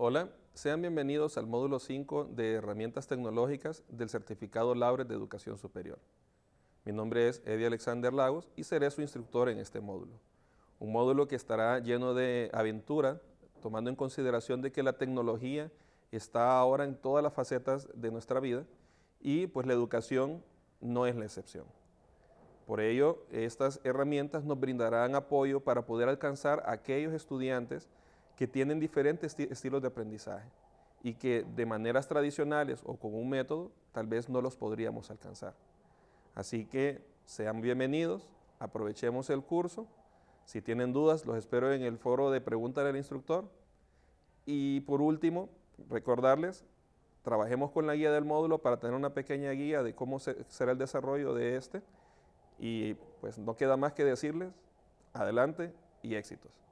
Hola, sean bienvenidos al módulo 5 de Herramientas Tecnológicas del Certificado Laures de Educación Superior. Mi nombre es Eddie Alexander Lagos y seré su instructor en este módulo. Un módulo que estará lleno de aventura, tomando en consideración de que la tecnología está ahora en todas las facetas de nuestra vida y pues la educación no es la excepción. Por ello, estas herramientas nos brindarán apoyo para poder alcanzar a aquellos estudiantes que tienen diferentes estilos de aprendizaje y que de maneras tradicionales o con un método tal vez no los podríamos alcanzar. Así que sean bienvenidos, aprovechemos el curso. Si tienen dudas, los espero en el foro de preguntas del instructor. Y por último, recordarles, trabajemos con la guía del módulo para tener una pequeña guía de cómo será el desarrollo de este. Y pues no queda más que decirles, adelante y éxitos.